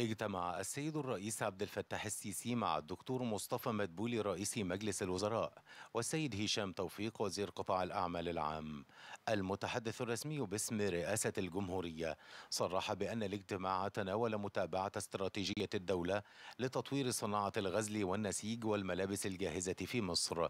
اجتمع السيد الرئيس عبد الفتاح السيسي مع الدكتور مصطفى مدبولي رئيس مجلس الوزراء والسيد هشام توفيق وزير قطاع الأعمال العام المتحدث الرسمي باسم رئاسة الجمهورية صرح بأن الاجتماع تناول متابعة استراتيجية الدولة لتطوير صناعة الغزل والنسيج والملابس الجاهزة في مصر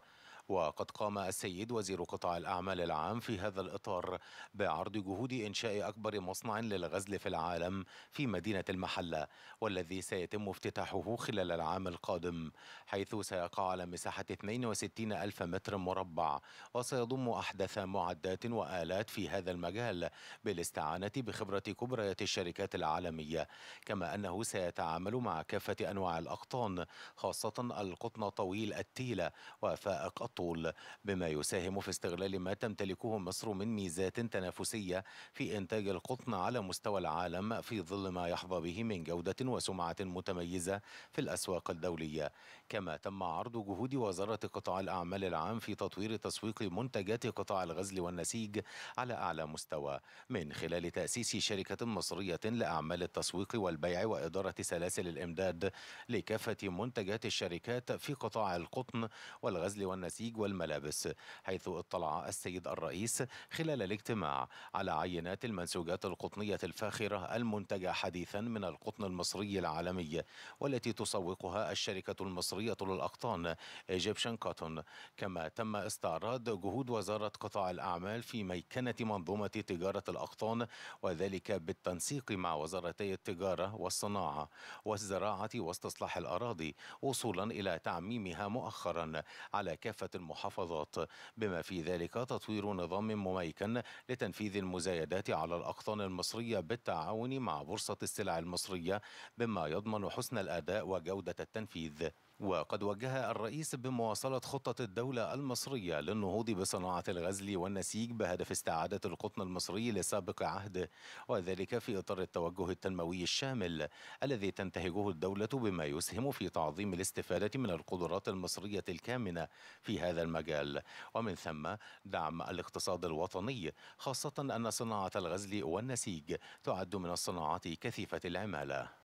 وقد قام السيد وزير قطاع الأعمال العام في هذا الإطار بعرض جهود إنشاء أكبر مصنع للغزل في العالم في مدينة المحلة والذي سيتم افتتاحه خلال العام القادم حيث سيقع على مساحة 62 ألف متر مربع وسيضم أحدث معدات وآلات في هذا المجال بالاستعانة بخبرة كبريات الشركات العالمية كما أنه سيتعامل مع كافة أنواع الأقطان خاصة القطن طويل التيلة وفائق الطول الطول بما يساهم في استغلال ما تمتلكه مصر من ميزات تنافسية في إنتاج القطن على مستوى العالم في ظل ما يحظى به من جودة وسمعة متميزة في الأسواق الدولية كما تم عرض جهود وزارة قطاع الأعمال العام في تطوير تسويق منتجات قطاع الغزل والنسيج على أعلى مستوى من خلال تأسيس شركة مصرية لأعمال التسويق والبيع وإدارة سلاسل الإمداد لكافة منتجات الشركات في قطاع القطن والغزل والنسيج الخليج والملابس حيث اطلع السيد الرئيس خلال الاجتماع على عينات المنسوجات القطنية الفاخرة المنتجة حديثا من القطن المصري العالمي والتي تسوقها الشركة المصرية للأقطان ايجيبشن كوتون كما تم استعراض جهود وزارة قطاع الأعمال في ميكنة منظومة تجارة الأقطان وذلك بالتنسيق مع وزارتي التجارة والصناعة والزراعة واستصلاح الأراضي وصولا إلى تعميمها مؤخرا على كافة المحافظات بما في ذلك تطوير نظام مميكن لتنفيذ المزايدات على الأقطان المصرية بالتعاون مع بورصة السلع المصرية بما يضمن حسن الأداء وجودة التنفيذ وقد وجه الرئيس بمواصلة خطة الدولة المصرية للنهوض بصناعة الغزل والنسيج بهدف استعادة القطن المصري لسابق عهده وذلك في إطار التوجه التنموي الشامل الذي تنتهجه الدولة بما يسهم في تعظيم الاستفادة من القدرات المصرية الكامنة في هذا المجال ومن ثم دعم الاقتصاد الوطني خاصة أن صناعة الغزل والنسيج تعد من الصناعات كثيفة العمالة